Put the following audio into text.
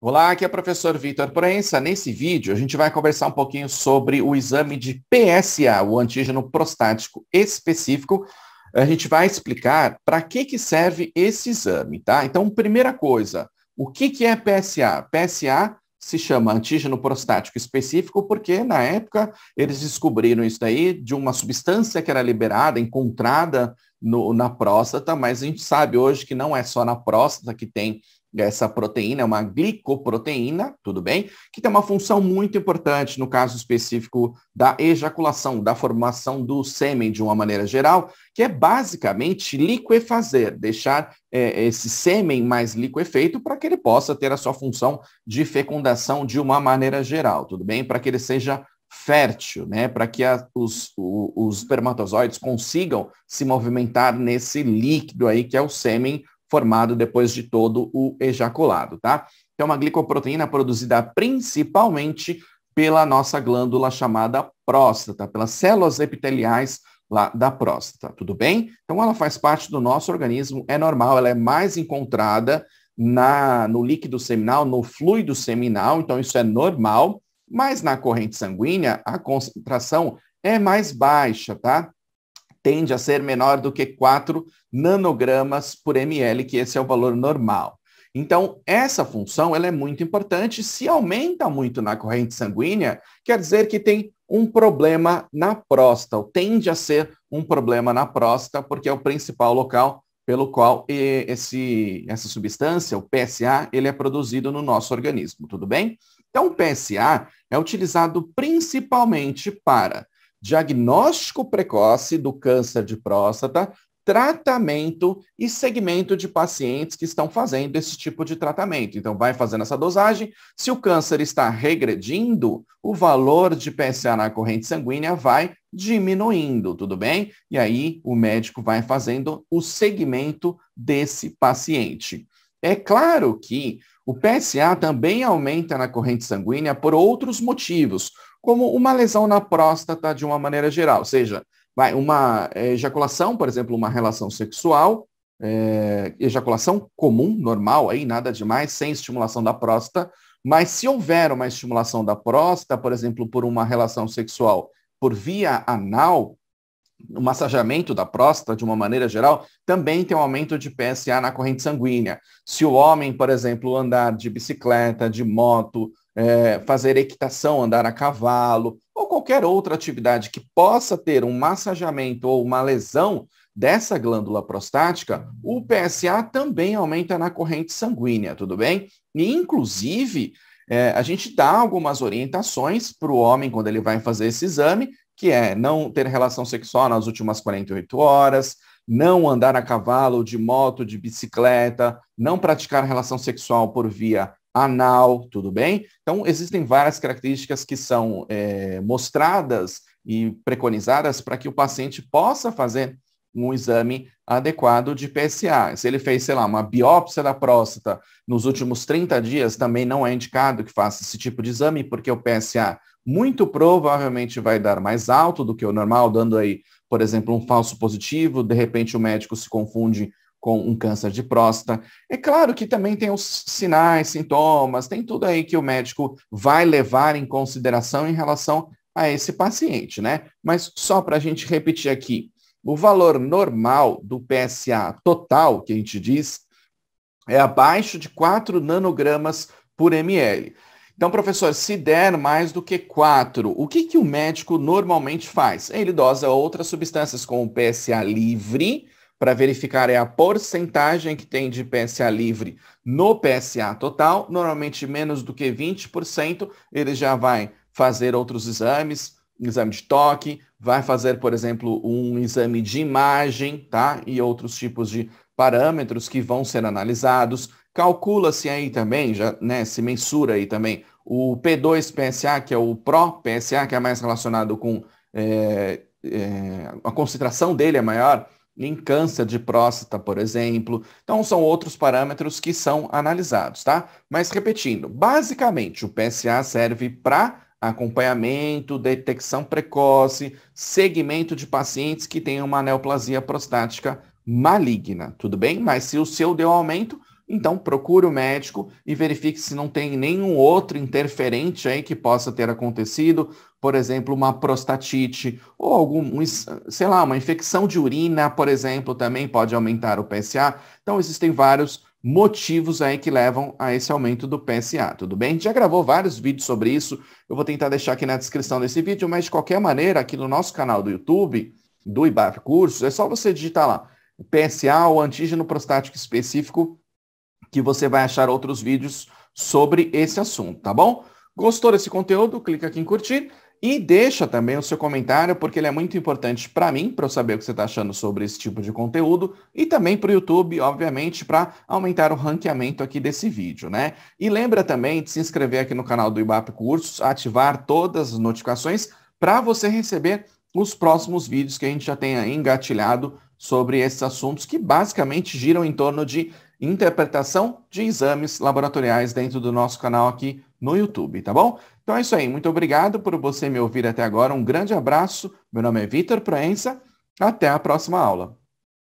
Olá, aqui é o professor Vitor Proença. Nesse vídeo, a gente vai conversar um pouquinho sobre o exame de PSA, o antígeno prostático específico. A gente vai explicar para que, que serve esse exame, tá? Então, primeira coisa, o que, que é PSA? PSA se chama antígeno prostático específico porque, na época, eles descobriram isso daí de uma substância que era liberada, encontrada no, na próstata, mas a gente sabe hoje que não é só na próstata que tem essa proteína é uma glicoproteína, tudo bem, que tem uma função muito importante no caso específico da ejaculação, da formação do sêmen de uma maneira geral, que é basicamente liquefazer, deixar é, esse sêmen mais liquefeito para que ele possa ter a sua função de fecundação de uma maneira geral, tudo bem, para que ele seja fértil, né, para que a, os, o, os espermatozoides consigam se movimentar nesse líquido aí que é o sêmen formado depois de todo o ejaculado, tá? Então, é uma glicoproteína produzida principalmente pela nossa glândula chamada próstata, pelas células epiteliais lá da próstata, tudo bem? Então, ela faz parte do nosso organismo, é normal, ela é mais encontrada na, no líquido seminal, no fluido seminal, então isso é normal, mas na corrente sanguínea a concentração é mais baixa, tá? tende a ser menor do que 4 nanogramas por ml, que esse é o valor normal. Então, essa função ela é muito importante. Se aumenta muito na corrente sanguínea, quer dizer que tem um problema na próstata, tende a ser um problema na próstata, porque é o principal local pelo qual esse, essa substância, o PSA, ele é produzido no nosso organismo, tudo bem? Então, o PSA é utilizado principalmente para diagnóstico precoce do câncer de próstata, tratamento e segmento de pacientes que estão fazendo esse tipo de tratamento. Então, vai fazendo essa dosagem. Se o câncer está regredindo, o valor de PSA na corrente sanguínea vai diminuindo, tudo bem? E aí, o médico vai fazendo o segmento desse paciente. É claro que o PSA também aumenta na corrente sanguínea por outros motivos, como uma lesão na próstata de uma maneira geral, ou seja, uma é, ejaculação, por exemplo, uma relação sexual, é, ejaculação comum, normal, aí nada demais, sem estimulação da próstata, mas se houver uma estimulação da próstata, por exemplo, por uma relação sexual por via anal, o massageamento da próstata, de uma maneira geral, também tem um aumento de PSA na corrente sanguínea. Se o homem, por exemplo, andar de bicicleta, de moto, é, fazer equitação, andar a cavalo, ou qualquer outra atividade que possa ter um massageamento ou uma lesão dessa glândula prostática, o PSA também aumenta na corrente sanguínea, tudo bem? E, inclusive, é, a gente dá algumas orientações para o homem quando ele vai fazer esse exame, que é não ter relação sexual nas últimas 48 horas, não andar a cavalo, de moto, de bicicleta, não praticar relação sexual por via anal, tudo bem? Então, existem várias características que são é, mostradas e preconizadas para que o paciente possa fazer um exame adequado de PSA. Se ele fez, sei lá, uma biópsia da próstata nos últimos 30 dias, também não é indicado que faça esse tipo de exame, porque o PSA muito provavelmente vai dar mais alto do que o normal, dando aí, por exemplo, um falso positivo, de repente o médico se confunde com um câncer de próstata. É claro que também tem os sinais, sintomas, tem tudo aí que o médico vai levar em consideração em relação a esse paciente, né? Mas só para a gente repetir aqui, o valor normal do PSA total, que a gente diz, é abaixo de 4 nanogramas por ml. Então, professor, se der mais do que 4, o que, que o médico normalmente faz? Ele dosa outras substâncias com o PSA livre para verificar é a porcentagem que tem de PSA livre no PSA total. Normalmente, menos do que 20%, ele já vai fazer outros exames, um exame de toque, vai fazer, por exemplo, um exame de imagem, tá? E outros tipos de parâmetros que vão ser analisados. Calcula-se aí também, já, né, se mensura aí também o P2-PSA, que é o pró-PSA, que é mais relacionado com é, é, a concentração dele é maior em câncer de próstata, por exemplo. Então, são outros parâmetros que são analisados, tá? Mas repetindo, basicamente, o PSA serve para acompanhamento, detecção precoce, segmento de pacientes que têm uma neoplasia prostática maligna, tudo bem? Mas se o seu deu aumento, então procure o médico e verifique se não tem nenhum outro interferente aí que possa ter acontecido, por exemplo, uma prostatite ou algum, sei lá, uma infecção de urina, por exemplo, também pode aumentar o PSA. Então existem vários motivos aí que levam a esse aumento do PSA, tudo bem? A gente já gravou vários vídeos sobre isso, eu vou tentar deixar aqui na descrição desse vídeo, mas de qualquer maneira, aqui no nosso canal do YouTube, do IBAR Cursos, é só você digitar lá PSA, ou antígeno prostático específico, que você vai achar outros vídeos sobre esse assunto, tá bom? Gostou desse conteúdo? Clica aqui em curtir. E deixa também o seu comentário, porque ele é muito importante para mim, para eu saber o que você está achando sobre esse tipo de conteúdo, e também para o YouTube, obviamente, para aumentar o ranqueamento aqui desse vídeo, né? E lembra também de se inscrever aqui no canal do IBAP Cursos, ativar todas as notificações para você receber os próximos vídeos que a gente já tenha engatilhado sobre esses assuntos que basicamente giram em torno de interpretação de exames laboratoriais dentro do nosso canal aqui no YouTube, tá bom? Então é isso aí. Muito obrigado por você me ouvir até agora. Um grande abraço. Meu nome é Vitor Proença. Até a próxima aula.